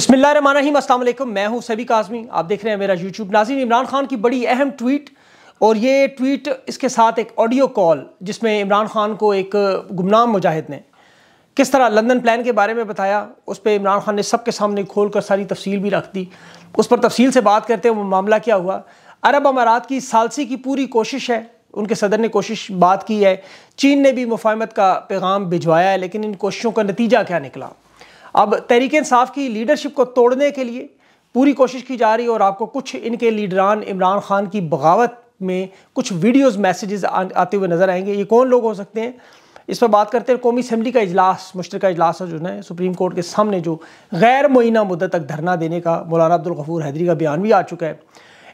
बिस्मिल्लाम असलम मैं हूँ सभी काजमी आप देख रहे हैं मेरा यूट्यूब नाजिम इमरान खान की बड़ी अहम ट्वीट और ये ट्वीट इसके साथ एक ऑडियो कॉल जिसमें इमरान खान को एक गुमनाम मुजाहिद ने किस तरह लंदन प्लान के बारे में बताया उस पर इमरान खान ने सबके सामने खोल कर सारी तफसील भी रख दी उस पर तफसील से बात करते हुए मामला क्या हुआ अरब अमारात की सालसी की पूरी कोशिश है उनके सदर ने कोशिश बात की है चीन ने भी मुफाहमत का पैगाम भिजवाया है लेकिन इन कोशिशों का नतीजा क्या निकला अब तहरीक इंसाफ की लीडरशिप को तोड़ने के लिए पूरी कोशिश की जा रही है और आपको कुछ इनके लीडरान इमरान खान की बगावत में कुछ वीडियोस मैसेजेस आते हुए नज़र आएंगे ये कौन लोग हो सकते हैं इस पर बात करते हैं कौमी असम्बली का इजलास मुश्तर इजलास जो है सुप्रीम कोर्ट के सामने जो गैर मुइना मुद्दत तक धरना देने का मौलाना अब्दुल गफूर हैदरी का बयान भी आ चुका है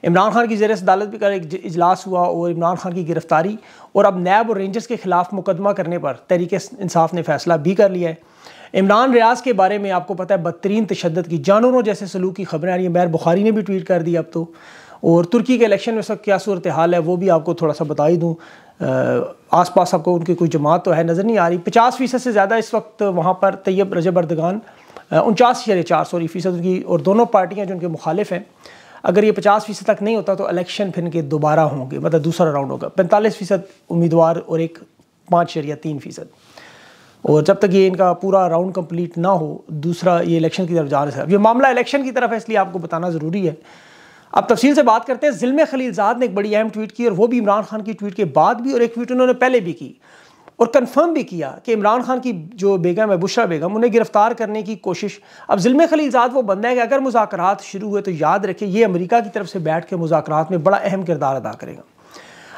इमरान खान की जेर अदालत भी का एक इजलास हुआ और इमरान खान की गिरफ्तारी और अब नैब और रेंजर्स के खिलाफ मुकदमा करने पर तरीके इंसाफ ने फैसला भी कर लिया है इमरान रियाज के बारे में आपको पता है बदतरीन तशद की जानवरों जैसे सलूक की खबरें आ रही हैं बैर बुखारी ने भी ट्वीट कर दी अब तो और तुर्की के इलेक्शन में सब क्या सूरत हाल है वो भी आपको थोड़ा सा बता ही दूँ आस पास आपको उनकी कोई जमात तो है नज़र नहीं आ रही पचास फ़ीसद से ज़्यादा इस वक्त वहाँ पर तैयब रजब अर्दगान उनचास शरे चार सौ फ़ीसद उनकी और दोनों पार्टियाँ जो उनके मुखालिफ हैं अगर ये पचास फ़ीसद तक नहीं होता तो इलेक्शन फिर इनके दोबारा होंगे मतलब दूसरा राउंड होगा पैंतालीस फ़ीसद उम्मीदवार और एक पाँच या तीन फ़ीसद और जब तक ये इनका पूरा राउंड कंप्लीट ना हो दूसरा ये इलेक्शन की तरफ जा रहा है ये मामला इलेक्शन की तरफ है इसलिए आपको बताना ज़रूरी है अब तफसील से बात करते हैं जिलम खलीलजाद ने एक बड़ी अहम ट्वीट की और वो भी इमरान खान की ट्वीट के बाद भी और एक ट्वीट उन्होंने पहले भी की और कन्फर्म भी किया कि इमरान खान की जो बेगम है बुशरा बेगम उन्हें गिरफ्तार करने की कोशिश अब जिलम खलीलजाद वो बंदा है कि अगर मुजाकर शुरू हुए तो याद रखें ये अमरीका की तरफ से बैठ के मुजाकर में बड़ा अहम किरदार अदा करेगा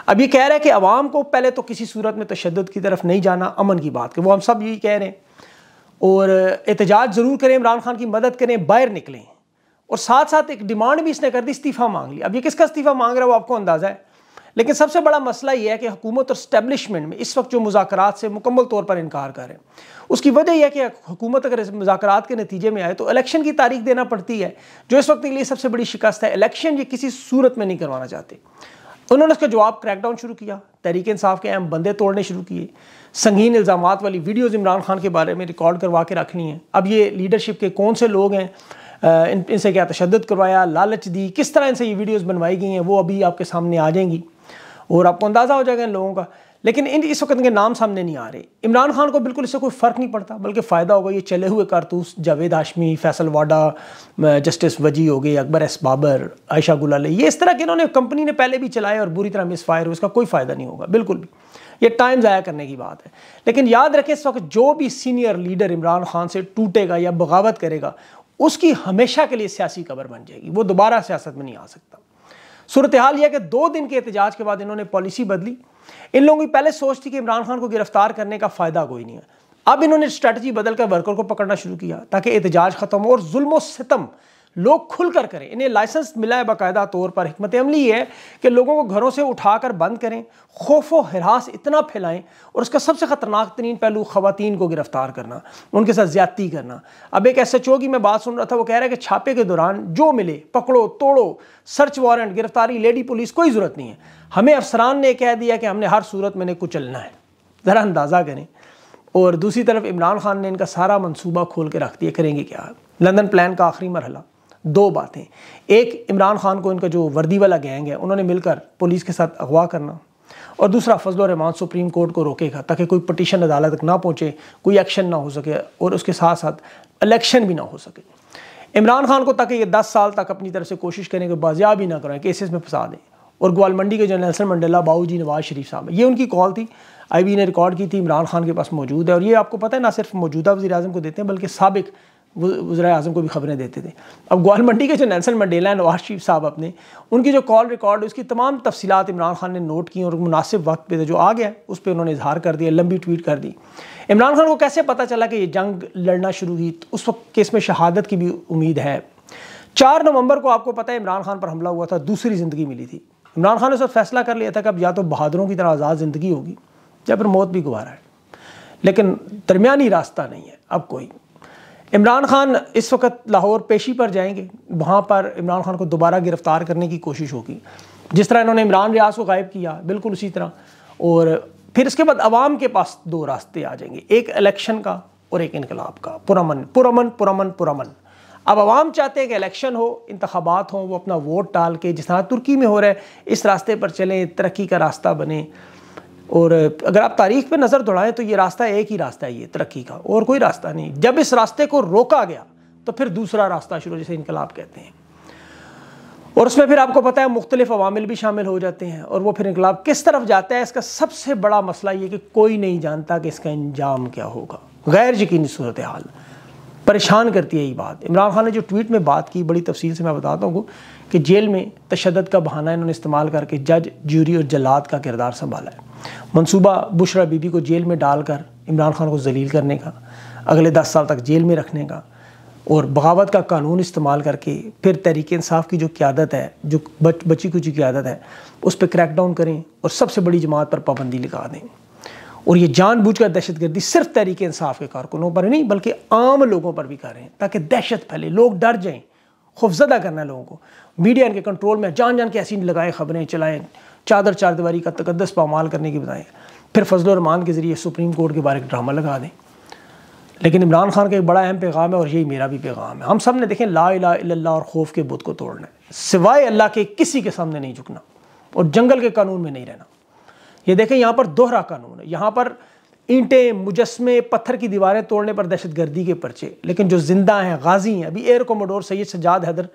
अब ये कह रहा है कि आवाम को पहले तो किसी सूरत में तशद की तरफ नहीं जाना अमन की बात कि वो हम सब यही कह रहे हैं और एहतजाज ज़रूर करें इमरान खान की मदद करें बाहर निकलें और साथ साथ एक डिमांड भी इसने कर दी इस्तीफ़ा मांग लिया अब ये किसका इस्तीफ़ा मांग रहा है वो आपको अंदाज़ा है लेकिन सबसे बड़ा मसला यह है कि हुकूमत और स्टैब्लिशमेंट में इस वक्त जो मुजाकर से मुकम्मल तौर पर इनकार करें उसकी वजह यह है कि हुकूमत अगर इस मुजाकर के नतीजे में आए तो इलेक्शन की तारीख देना पड़ती है जो इस वक्त के लिए सबसे बड़ी शिकस्त है इलेक्शन ये किसी सूरत में नहीं करवाना चाहते उन्होंने उसका जवाब क्रैकडाउन शुरू किया तहरीक इंसाफ के अहम बंदे तोड़ने शुरू किए संगीन इल्ज़ाम वाली वीडियोज़ इमरान खान के बारे में रिकॉर्ड करवा के रखनी है अब ये लीडरशिप के कौन से लोग हैं इन इनसे क्या तशद करवाया लालच दी किस तरह इनसे ये वीडियोज़ बनवाई गई हैं वो अभी आपके सामने आ जाएंगी और आपको अंदाज़ा हो जाएगा इन लोगों का लेकिन इन इस वक्त के नाम सामने नहीं आ रहे इमरान खान को बिल्कुल इससे कोई फ़र्क नहीं पड़ता बल्कि फ़ायदा होगा ये चले हुए कारतूस जावेद हाशमी फैसल वाडा जस्टिस वजी हो गए अकबर एस बाबर आयशा गुलाले ये इस तरह के इन्होंने कंपनी ने पहले भी चलाए और बुरी तरह फायर हुए इसका कोई फ़ायदा नहीं होगा बिल्कुल भी ये टाइम ज़ाया करने की बात है लेकिन याद रखें इस वक्त जो भी सीनियर लीडर इमरान खान से टूटेगा या बगावत करेगा उसकी हमेशा के लिए सियासी कबर बन जाएगी वो दोबारा सियासत में नहीं आ सकता सूरत हाल यह कि दो दिन के एहतजाज के बाद इन्होंने पॉलिसी बदली इन लोगों की पहले सोच थी कि इमरान खान को गिरफ्तार करने का फ़ायदा कोई नहीं है अब इन्होंने स्ट्रेटजी बदलकर वर्कर को पकड़ना शुरू किया ताकि एहतजाज ख़त्म हो और जुल्म सितम लोग खुलकर करें इन्हें लाइसेंस मिला है बाकायदा तौर पर हमत अमली है कि लोगों को घरों से उठाकर बंद करें खौफ व हरास इतना फैलाएं और उसका सबसे ख़तरनाक तरीन पहलू ख़वान को गिरफ़्तार करना उनके साथ ज़्यादती करना अब एक एस एच ओ की मैं बात सुन रहा था वो कह रहा है कि छापे के दौरान जो मिले पकड़ो तोड़ो सर्च वारंट गिरफ्तारी लेडी पुलिस कोई ज़रूरत नहीं है हमें अफसरान ने कह दिया कि हमने हर सूरत में इन्हें कुचलना है ज़रा अंदाज़ा करें और दूसरी तरफ इमरान खान ने इनका सारा मनसूबा खोल के रख दिया करेंगे क्या लंदन प्लान का आखिरी मरहला दो बातें एक इमरान खान को इनका जो वर्दी वाला गैंग है उन्होंने मिलकर पुलिस के साथ अगवा करना और दूसरा फजल रहमान सुप्रीम कोर्ट को रोकेगा ताकि कोई पटिशन अदालत तक ना पहुँचे कोई एक्शन ना हो सके और उसके साथ साथ इलेक्शन भी ना हो सके इमरान खान को ताकि ये दस साल तक अपनी तरफ से कोशिश करें कि बाजियाब ही ना करें केसेस में फंसा दें और ग्वाल मंडी के जो नैसन मंडेला बाबू जी नवाज शरीफ साहब ये उनकी कॉल थी आई बी ने रिकॉर्ड की थी इमरान खान के पास मौजूद है और ये आपको पता है ना सिर्फ मौजूदा वजी अजम को देते हैं बल्कि सबक वजरा अजम को भी खबरें देते थे अब ग्वाल मंडी के जो नैसल मंडेला नवाज शरीफ साहब अपने उनकी जो कॉल रिकॉर्ड उसकी तमाम तफसीत इमरान खान ने नोट की और मुनासिब वक्त पर जो आ गया उस पर उन्होंने इजहार कर दिया लंबी ट्वीट कर दी इमरान खान को कैसे पता चला कि ये जंग लड़ना शुरू हुई उस वक्त केस में शहादत की भी उम्मीद है चार नवंबर को आपको पता है इमरान खान पर हमला हुआ था दूसरी ज़िंदगी मिली थी इमरान खान ने उस फैसला कर लिया था कि अब या तो बहादुरों की तरह आज़ाद ज़िंदगी होगी या फिर मौत भी गुवारा है लेकिन दरमिया रास्ता नहीं है अब कोई इमरान खान इस वक्त लाहौर पेशी पर जाएंगे वहाँ पर इमरान खान को दोबारा गिरफ़्तार करने की कोशिश होगी जिस तरह इन्होंने इमरान रियाज को गायब किया बिल्कुल उसी तरह और फिर इसके बाद आवाम के पास दो रास्ते आ जाएंगे एक इलेक्शन का और एक इनकलाब का पुरमन पुरमन पुरमन पुरमन अब आवाम चाहते हैं कि इलेक्शन हो इंतबात हों वो अपना वोट डाल के जिस तरह तुर्की में हो रहा है इस रास्ते पर चलें तरक्की का रास्ता बने और अगर आप तारीख पे नज़र दौड़ाएं तो ये रास्ता एक ही रास्ता है ये तरक्की का और कोई रास्ता नहीं जब इस रास्ते को रोका गया तो फिर दूसरा रास्ता शुरू जैसे इनकलाब कहते हैं और उसमें फिर आपको पता है मुख्तलिफ अवामिल भी शामिल हो जाते हैं और वो फिर इनकलाब किस तरफ जाता है इसका सबसे बड़ा मसला ये कि कोई नहीं जानता कि इसका इंजाम क्या होगा गैर यकीनी सूरत हाल परेशान करती है ये बात इमरान खान ने जो ट्वीट में बात की बड़ी तफसील से मैं बताता हूँ कि जेल में तशद का बहाना इन्होंने इस्तेमाल करके जज जूरी और जलाद का किरदार संभाला है मनसूबा बुशरा बीबी को जेल में डालकर इमरान खान को जलील करने का अगले दस साल तक जेल में रखने का और बगावत का कानून इस्तेमाल करके फिर तहरीक इंसाफ की जो क्यादत है जो बच बची कुची की आदत है उस पर क्रैकडाउन करें और सबसे बड़ी जमात पर पाबंदी लगा दें और ये जानबूझकर दहशतगर्दी सिर्फ तहरीक इंसाफ के कारकुनों पर नहीं बल्कि आम लोगों पर भी कर रहे हैं ताकि दहशत फैले लोग डर जाएं खौफजदा करना लोगों को मीडिया इनके कंट्रोल में जान जान के ऐसी लगाए खबरें चलाएं चादर चारदीवारी का तकदस पामाल करने की बताएं फिर फजल रमान के ज़रिए सुप्रीम कोर्ट के बारे में ड्रामा लगा दें लेकिन इमरान खान का एक बड़ा अहम पैगाम है और यही मेरा भी पैगाम है हम सब ने देखें ला अला और खौफ के बुध को तोड़ना है सिवाय अल्लाह के किसी के सामने नहीं झुकना और जंगल के कानून में नहीं रहना ये देखें यहाँ पर दोहरा कानून है यहाँ पर ईंटें मुजस्मे पत्थर की दीवारें तोड़ने पर दहशत गर्दी के पर्चे लेकिन जो जिंदा हैं गाजी हैं अभी एयर कोमोडोर सैयद सजाद हैदर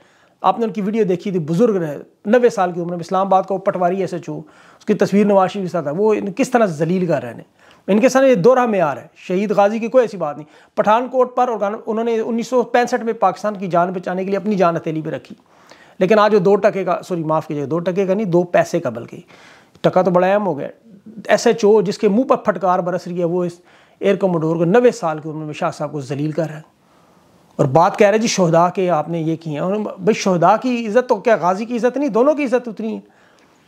आपने उनकी वीडियो देखी थी बुजुर्ग रहे नबे साल की उम्र में इस्लामाबाद का पटवारी एस एच ओ उसकी तस्वीर नवाशी के साथ था वो किस तरह जलील कर रहे इनके सामने ये दोहरा मैार है शहीद गाजी की कोई ऐसी बात नहीं पठानकोट पर उन्होंने उन्नीस में पाकिस्तान की जान बचाने के लिए अपनी जान हथेली पर रखी लेकिन आज वो दो टके का सॉरी माफ़ कीजिए दो टके का नहीं दो पैसे का बल्कि टका तो बड़ा अहम हो गया एस एच ओ जिसके मुंह पर फटकार बरस रही है वो इस एयर कमोडोर को नबे साल की उम्र में शाह साहब को जलील कर रहा है और बात कह रहे जी शहदा के आपने ये किए हैं भाई शहदा की इज़्ज़त तो क्या गाजी की इज़्ज़त नहीं दोनों की इज़्ज़त उतनी है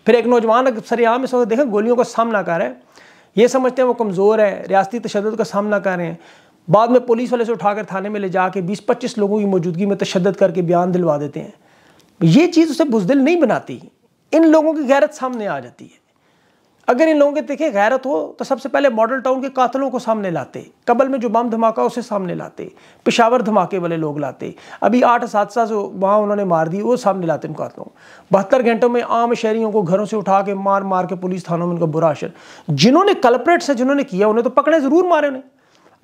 फिर एक नौजवान सरेआम इस वक्त देखें गोलियों का सामना कर रहे हैं ये समझते हैं वो कमज़ोर है रियाती तशद का सामना कर रहे हैं बाद में पुलिस वाले से उठाकर थाने में ले जाके बीस पच्चीस लोगों की मौजूदगी में तशद करके बयान दिलवा देते हैं ये चीज़ उसे बुजदिल नहीं बनाती इन लोगों की गैरत सामने आ जाती है अगर इन लोगों के देखे गैरत हो तो सबसे पहले मॉडल टाउन के कातलों को सामने लाते कबल में जो बम धमाका उसे सामने लाते पिशावर धमाके वाले लोग लाते अभी आठ हादसा जो वहाँ उन्होंने मार दी वो सामने लाते उन कातलों बहत्तर घंटों में आम शहरीों को घरों से उठा के मार मार के पुलिस थानों में उनका बुरा अशर जिन्होंने कल्परेट्स है जिन्होंने किया उन्हें तो पकड़े ज़रूर मारे उन्हें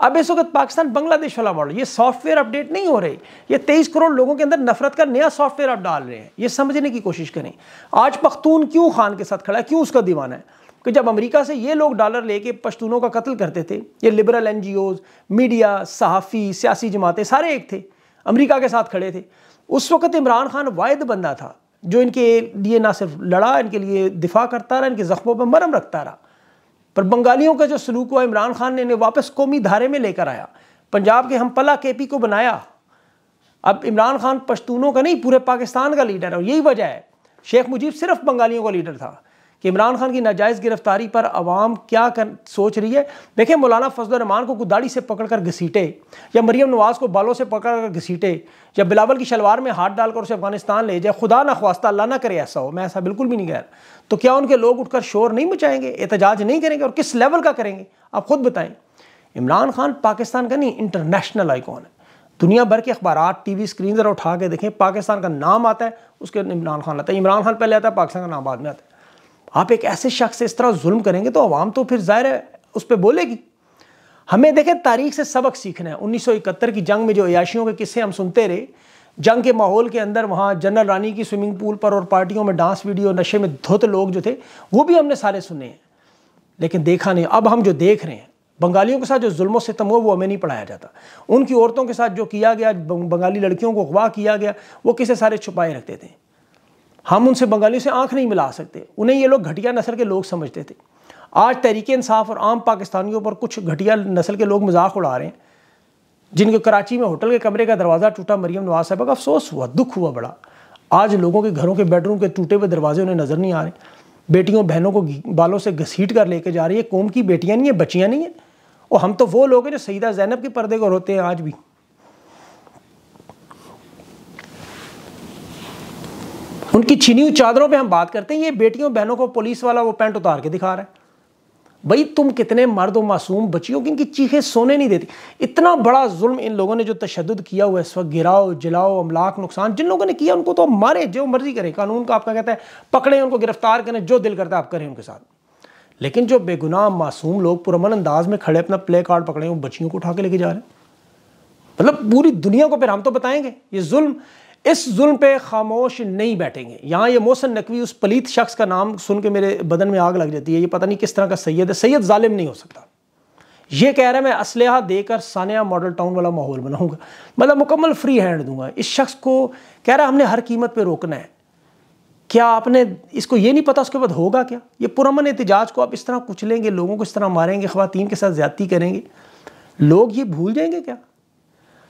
अब इस वक्त पाकिस्तान बांग्लादेश वाला मॉडल ये सॉफ्टवेयर अपडेट नहीं हो रहे ये तेईस करोड़ लोगों के अंदर नफरत का नया सॉफ्टवेयर आप डाल रहे हैं ये समझने की कोशिश करें आज पख्तून क्यों खान के साथ खड़ा है क्यों उसका दीवाना है कि जब अमेरिका से ये लोग डॉलर लेके पश्तूनों का कत्ल करते थे ये लिबरल एन मीडिया सहाफ़ी सियासी जमातें सारे एक थे अमेरिका के साथ खड़े थे उस वक्त इमरान खान वायद बंदा था जो इनके लिए ना सिर्फ लड़ा इनके लिए दिफा करता रहा इनके ज़ख्मों पर मरम रखता रहा पर बंगालियों का जो सलूक हुआ इमरान खान ने इन्हें वापस कौमी धारे में लेकर आया पंजाब के हम पला के को बनाया अब इमरान खान पश्तूनों का नहीं पूरे पाकिस्तान का लीडर है और यही वजह है शेख मुजीब सिर्फ बंगालियों का लीडर था कि इमरान खान की नाजायज़ गिरफ्तारी पर आवाम क्या कर सोच रही है देखें मौलाना फजलरहमान को गुदाड़ी से पकड़ कर घसीटे या मरीम नवाज़ को बालों से पकड़ कर घसीटे या बिलावल की शलवार में हाथ डालकर उसे अफगानिस्तान ले जाए खुदा ना ख्वास्ता अल्लाह ना करे ऐसा हो मैं ऐसा बिल्कुल भी नहीं कह रहा तो क्या उनके लोग उठकर शोर नहीं मचाएंगे एहतजाज नहीं करेंगे और किस लेवल का करेंगे आप खुद बताएं इमरान खान पाकिस्तान का नहीं इंटरनेशनल आइकॉन है दुनिया भर के अखबार टी वी स्क्रीन ज़रा उठा के देखें पाकिस्तान का नाम आता है उसके इमरान खान आता है इमरान खान पहले आता है पाकिस्तान का नाम बाद में आता है आप एक ऐसे शख्स से इस तरह जुल्म करेंगे तो आवाम तो फिर ज़ाहिर है उस पर बोलेगी हमें देखें तारीख से सबक सीखना है 1971 की जंग में जो अयाशियों के किस्से हम सुनते रहे जंग के माहौल के अंदर वहाँ जनरल रानी की स्विमिंग पूल पर और पार्टियों में डांस वीडियो नशे में धुत लोग जो थे वो भी हमने सारे सुने हैं लेकिन देखा नहीं अब हम जो देख रहे हैं बंगालियों के साथ जो जुल्म सितम हुआ वो हमें नहीं पढ़ाया जाता उनकी औरतों के साथ जो किया गया बंगाली लड़कियों को अगवा किया गया वो किसे सारे छुपाए रखते थे हम उनसे बंगालियों से आंख नहीं मिला सकते उन्हें ये लोग घटिया नस्ल के लोग समझते थे आज तहरीक इंसाफ और आम पाकिस्तानियों पर कुछ घटिया नस्ल के लोग मजाक उड़ा रहे हैं जिनके कराची में होटल के कमरे का दरवाज़ा टूटा मरीम नवाज साहबा का अफसोस हुआ दुख हुआ बड़ा आज लोगों के घरों के बेडरूम के टूटे हुए दरवाजे उन्हें नज़र नहीं आ रहे बेटियों बहनों को बालों से घसीट कर लेके जा रही है कौम की बेटियाँ नहीं है बच्चियाँ नहीं हैं और हम तो वो लोग हैं जो सईदा जैनब के पर्दे को रोते हैं आज भी उनकी छिनी हुई चादरों पे हम बात करते हैं ये बेटियों बहनों को पुलिस वाला वो पैंट उतार के दिखा रहा है भाई तुम कितने मर्द व मासूम बची हो कि इनकी चीखें सोने नहीं देती इतना बड़ा जुल्म इन लोगों ने जो तशद किया हुआ है इस वक्त गिराओ जलाओ अमलाक नुकसान जिन लोगों ने किया उनको तो मारे जो मर्जी करें कानून का आपका कहता है पकड़े उनको गिरफ्तार करें जो दिल करता है आप करें उनके साथ लेकिन जो बेगुनाह मासूम लोग पुरमन अंदाज में खड़े अपना प्ले कार्ड पकड़े वो बच्चियों को उठा के लेके जा रहे हैं मतलब पूरी दुनिया को फिर हम तो बताएंगे ये जुल्म इस जुल्म पे खामोश नहीं बैठेंगे यहाँ ये मोहसन नकवी उस पलीत शख्स का नाम सुन के मेरे बदन में आग लग जाती है ये पता नहीं किस तरह का सैयद है सैयद ालिम नहीं हो सकता ये कह रहा है मैं इसलह देकर सानिया मॉडल टाउन वाला माहौल बनाऊंगा मतलब मुकम्मल फ्री हैंड दूंगा इस शख्स को कह रहा है हमने हर कीमत पर रोकना है क्या आपने इसको ये नहीं पता उसके बाद होगा क्या ये पुरमन एहतजाज को आप इस तरह कुचलेंगे लोगों को इस तरह मारेंगे ख़वान के साथ ज़्यादती करेंगे लोग ये भूल जाएंगे क्या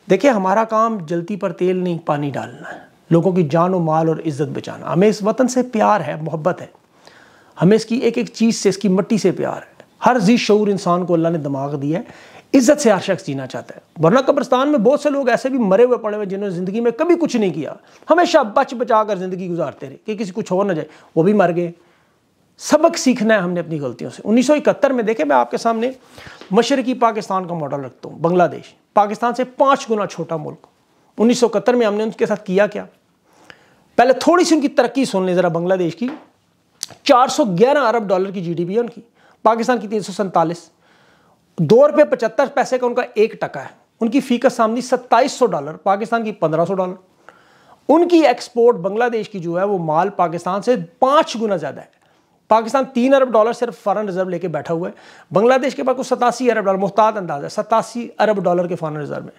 देखिए हमारा काम जलती पर तेल नहीं पानी डालना है लोगों की जान और माल और इज्जत बचाना हमें इस वतन से प्यार है मोहब्बत है हमें इसकी एक एक चीज़ से इसकी मट्टी से प्यार है हर जी शूर इंसान को अल्लाह ने दिमाग दिया है इज्जत से हर शख्स जीना चाहता है वरना कब्रस्तान में बहुत से लोग ऐसे भी मरे हुए पड़े हुए जिन्होंने ज़िंदगी में कभी कुछ नहीं किया हमेशा बच बचा कर ज़िंदगी गुजारते रहे कि किसी कुछ हो ना जाए वो भी मर गए सबक सीखना है हमने अपनी गलतियों से 1971 में देखें मैं आपके सामने मशरकी पाकिस्तान का मॉडल रखता हूँ बांग्लादेश पाकिस्तान से पाँच गुना छोटा मुल्क इकहत्तर में हमने उनके साथ किया क्या पहले थोड़ी सी उनकी तरक्की सुन लें ज़रा बांग्लादेश की 411 अरब डॉलर की जीडीपी है उनकी पाकिस्तान की तीन सौ सैंतालीस दो रुपये पचहत्तर पैसे का उनका एक टका है उनकी फीकस सामने सत्ताईस सौ डॉलर पाकिस्तान की पंद्रह सौ डॉलर उनकी एक्सपोर्ट बांग्लादेश की जो है वो माल पाकिस्तान से पाँच गुना ज़्यादा है पाकिस्तान तीन अरब डॉलर सिर्फ फॉरन रिजर्व लेके बैठा हुआ है बांग्लादेश के पास कुछ सतासी अरब डॉलर मुख्ताद अंदाज है सतासी अरब डॉलर के फॉरन रिजर्व में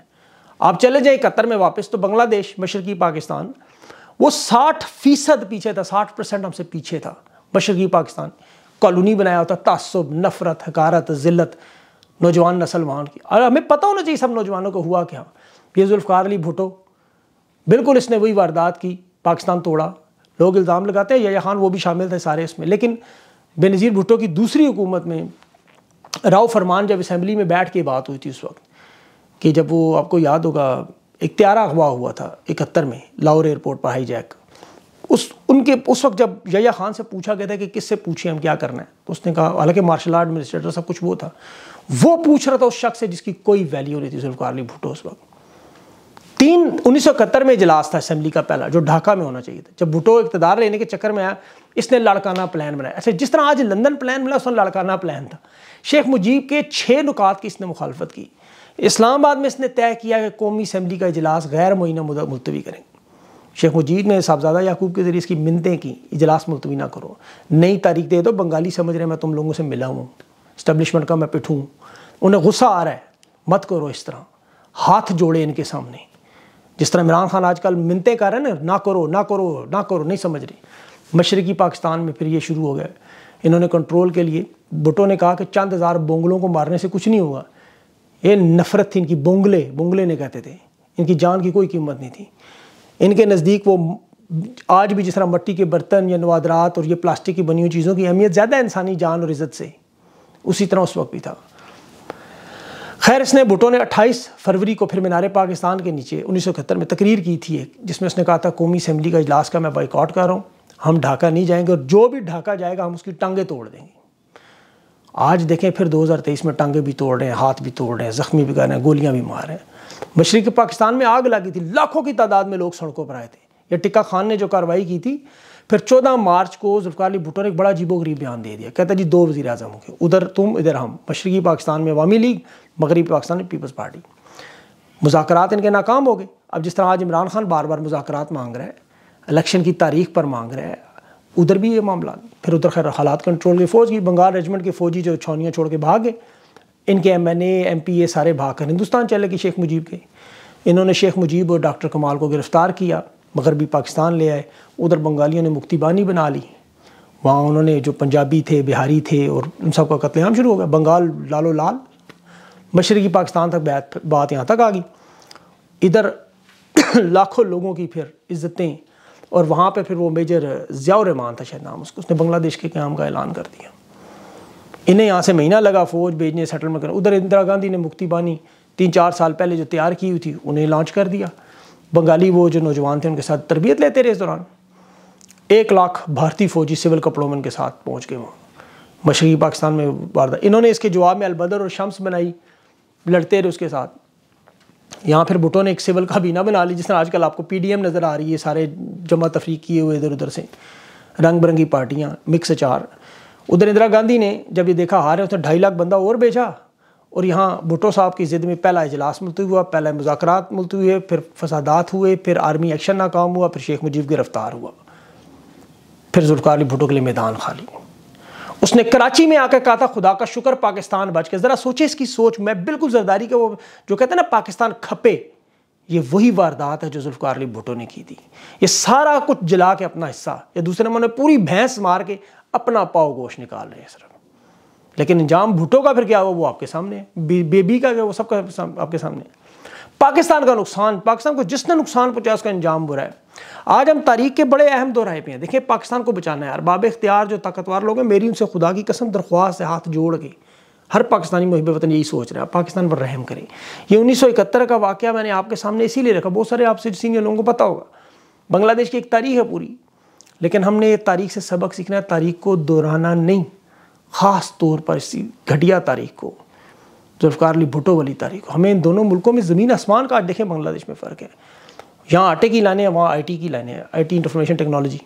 आप चले जाए इकहत्तर में वापस तो बांग्लादेश मशरकी पाकिस्तान वो साठ फीसद पीछे था साठ परसेंट हमसे पीछे था मशरकी पाकिस्तान कॉलोनी बनाया होता तसब नफरत हकारत ज़िल्लत नौजवान नस्ल वहाँ की और हमें पता होना चाहिए सब नौजवानों को हुआ क्या ये जुल्फ़ार अली भुटो बिल्कुल इसने वही वारदात की पाकिस्तान तोड़ा लोग इल्ज़ाम लगाते हैं यहाँ वो भी शामिल थे सारे इसमें लेकिन बेनज़ीर भुट्टो की दूसरी हुकूमत में राव फरमान जब इसम्बली में बैठ के बात हुई थी उस वक्त कि जब वो आपको याद होगा इख्तियारा अगवा हुआ था इकहत्तर में लाहौर एयरपोर्ट पर हाई जैक उस उनके उस वक्त जब यया खान से पूछा गया था कि किससे पूछें हम क्या करना है तो उसने कहा हालांकि मार्शल आर्ट एडमिनिस्ट्रेटर तो सब कुछ वो था वो पूछ रहा था उस शख्स से जिसकी कोई वैल्यू नहीं थी जुल्फकार भुट्टो उस वक्त तीन उन्नीस में इजलास था असेंबली का पहला जो ढाका में होना चाहिए था जब भुटो इकतदार लेने के चक्कर में आया इसने लड़काना प्लान बनाया अच्छा जिस तरह आज लंदन प्लान मिला उसने लड़काना प्लान था शेख मुजीब के छः नुकात की इसने मुखालफत की इस्लामाबाद में इसने तय किया कि कौमी असम्बली का इजलास गैर मुइना मुलतवी करेंगे शेख मुजीब ने साहबजादा याकूब के जरिए इसकी मिनतें की इजलास मुलतवी ना करो नई तारीख दे दो बंगाली समझ रहे मैं तुम लोगों से मिला हूँ इस्टबलिशमेंट का मैं पिटूँ उन्हें गुस्सा आ रहा है मत करो इस तरह हाथ जोड़े इनके सामने जिस तरह इमरान खान आजकल मिनते कर रहे हैं ना करो ना करो ना करो नहीं समझ रही मशरकी पाकिस्तान में फिर ये शुरू हो गया इन्होंने कंट्रोल के लिए भुटो ने कहा कि चंद हज़ार बोंगलों को मारने से कुछ नहीं होगा ये नफ़रत थी इनकी बोंगले बोंगले नहीं कहते थे इनकी जान की कोई कीमत नहीं थी इनके नज़दीक वो आज भी जिस तरह मट्टी के बर्तन या नवादरात और ये प्लास्टिक की बनी हुई चीज़ों की अहमियत ज़्यादा इंसानी जान और इज़्ज़त से उसी तरह उस वक्त भी था खैर इसने भुटो ने 28 फरवरी को फिर मीनार पाकिस्तान के नीचे उन्नीस में तकरीर की थी एक जिसमें उसने कहा था कौमी असम्बली का इजलास का मैं बाइकआउट कर रहा हूँ हम ढाका नहीं जाएंगे और जो भी ढाका जाएगा हम उसकी टांगे तोड़ देंगे आज देखें फिर 2023 में टांगे भी तोड़ रहे हैं हाथ भी तोड़ रहे हैं ज़ख्मी भी कर रहे हैं गोलियाँ भी मार रहे हैं मशरक़ पाकिस्तान में आग लगी थी लाखों की तादाद में लोग सड़कों पर आए थे या टिक्का खान ने जो कार्रवाई की थी फिर चौदह मार्च को जुल्फ़ार भुट्टो ने एक बड़ा अजीबो गरीब बयान दे दिया कहता जी दो वजी अजम होंगे उधर तुम इधर हम मशरकी पाकिस्तान में अवामी लीग मगरबी पाकिस्तान में पीपल्स पार्टी मुजाकर इनके नाकाम हो गए अब जिस तरह आज इमरान खान बार बार मुजाकर मांग रहे हैं इलेक्शन की तारीख पर मांग रहे हैं उधर भी ये मामला फिर उधर खैर हालात कंट्रोल की फ़ौज की बंगाल रेजिमेंट के फ़ौजी जो छौनियाँ छोड़ के भाग गए इनके M N M P A सारे भाग कर हिंदुस्तान चले गए शेख मुजीब के इन्होंने शेख मुजीब और डॉक्टर कमाल को गिरफ़्तार किया मगरबी पाकिस्तान ले आए उधर बंगालियों ने मुक्तिबानी बना ली वहाँ उन्होंने जो पंजाबी थे बिहारी थे और उन सबका कत्लेम कत्लेआम शुरू हो गया बंगाल लालो लाल मशरकी पाकिस्तान तक बात यहाँ तक आ गई इधर लाखों लोगों की फिर इज़्ज़तें और वहाँ पे फिर वो मेजर ज़ियाउरहमान था शायद नाम उसको उसने बांग्लादेश के क्याम का ऐलान कर दिया इन्हें यहाँ से महीना लगा फ़ौज भेजने सेटलमेंट कर उधर इंदिरा गांधी ने मुक्ति बानी तीन चार साल पहले जो तैयार की हुई थी उन्हें लॉन्च कर दिया बंगाली वो जो नौजवान थे उनके साथ तरबियत लेते रहे इस दौरान एक लाख भारतीय फ़ौजी सिविल कपड़ों में उनके साथ पहुँच गए वो मशरक़ी पाकिस्तान में वारदात इन्होंने इसके जवाब में अलबदर और शम्स बनाई लड़ते रहे उसके साथ यहाँ फिर भुटो ने एक सिविल काबीना बना ली जिसने आजकल आपको पी डी एम नज़र आ रही है सारे जमा तफरी किए हुए इधर उधर से रंग बिरंगी पार्टियाँ मिक्स अचार उधर इंदिरा गांधी ने जब ये देखा हारे उसने ढाई लाख बंदा और भेजा और यहाँ भुटो साहब की ज़िद में पहला इजलास मुलतवी हुआ पहला मुजाकर मुलतवी हुए फिर फसादात हुए फिर आर्मी एक्शन नाकाम हुआ फिर शेख मुजीब गिरफ़्तार हुआ फिर जुल्कार अली भुटो के लिए मैदान खाली उसने कराची में आकर कहा था खुदा का शुक्र पाकिस्तान बच के ज़रा सोचे इसकी सोच मैं बिल्कुल जरदारी के वो जो कहते हैं ना पाकिस्तान खपे ये वही वारदात है जो जुल्फ़ार अली भुटो ने की थी ये सारा कुछ जला के अपना हिस्सा या दूसरे उन्होंने में पूरी भैंस मार के अपना पाव गोश निकाल रहे हैं सर लेकिन निजाम भुटो का फिर क्या हुआ वो आपके सामने है बेबी का वो सबका आपके सामने है पाकिस्तान का नुकसान पाकिस्तान को जिसने नुकसान पहुंचाया उसका इंजाम बुरा है आज हम तारीख के बड़े अहम दोराहे पे हैं देखिए पाकिस्तान को बचाना है अरबाब इख्तियार जो ताकतवर लोग हैं मेरी उनसे खुदा की कसम दरख्वास्त है हाथ जोड़ के हर पाकिस्तानी महब वतन यही सोच रहा है पाकिस्तान पर रहम करें ये उन्नीस का वाक्य मैंने आपके सामने इसीलिए रखा बहुत सारे आपसे सीनियर लोगों को पता होगा बांग्लादेश की एक तारीख है पूरी लेकिन हमने ये तारीख से सबक सीखना है तारीख को दोहराना नहीं ख़ास तौर पर इसी घटिया तारीख को जुल्फ़ार अली भुटो वाली तारीख को हमें इन दोनों मुल्कों में ज़मीन आसमान का देखें बांग्लादेश में फ़र्क है यहाँ आटे की लाने हैं वहाँ आई टी की लाने हैं आई टी इंफॉर्मेशन टेक्नोलॉजी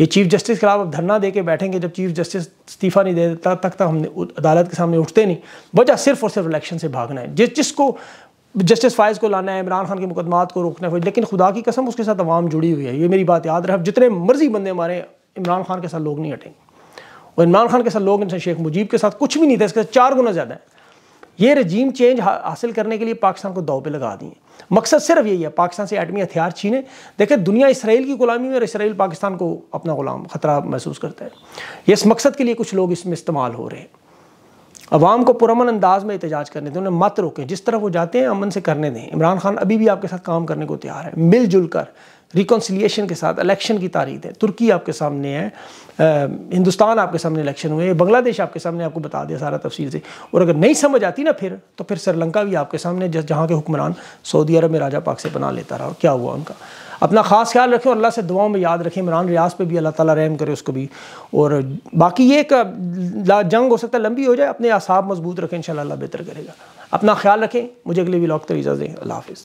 ये चीफ जस्टिस के खिलाफ अब धरना दे के बैठेंगे जब चीफ जस्टिस इस्तीफ़ा नहीं देता तक तक हमने अदालत के सामने उठते नहीं वजह सिर्फ और सिर्फ इलेक्शन से भागना है जिस जिसको जस्टिस फायज़ को लाना है इमरान खान के मुकदमात को रोकना है लेकिन खुदा की कसम उसके साथ आवाम जुड़ी हुई है ये मेरी बात याद रहे जितने मर्जी बंदे हमारे इमरान खान के साथ लोग नहीं हटेंगे और इमरान खान के साथ लोग इनसे शेख मुजीब के साथ कुछ भी नहीं था इसके साथ चार गुना ज़्यादा है ये रजीम चेंज हासिल करने के लिए पाकिस्तान को दाव पे लगा दिए मकसद सिर्फ यही है पाकिस्तान से एटमी हथियार छीने देखे दुनिया इसराइल की गुलामी में और इसराइल पाकिस्तान को अपना गुलाम ख़तरा महसूस करता है ये इस मकसद के लिए कुछ लोग इसमें इस्तेमाल हो रहे हैं अवाम को पुरमन अंदाज में एहतजाज करने दें उन्हें मत रोकें जिस तरफ वो जाते हैं अमन से करने दें इमरान खान अभी भी आपके साथ काम करने को तैयार है मिलजुल कर रिकॉन्सिलिएशन के साथ इलेक्शन की तारीख है तुर्की आपके सामने है हिंदुस्तान आपके सामने इलेक्शन हुए बांग्लादेश आपके सामने आपको बता दिया सारा तफसील से और अगर नहीं समझ आती ना फिर तो फिर श्रीलंका भी आपके सामने जहाँ के हुक्मरान सऊदी अरब में राजा पाक से बना लेता रहा और क्या हुआ उनका अपना ख़ास ख्याल रखें और अल्लाह से दुआओं में याद रखें इमरान रियाज पर भी अल्लाह ताला रहम करे उसको भी और बाकी ये एक जंग हो सकता है लंबी हो जाए अपने आसाब मजबूत रखें इन बेहतर करेगा अपना ख्याल रखें मुझे अगले व्लॉग तक इजाज़त दें अल्लाह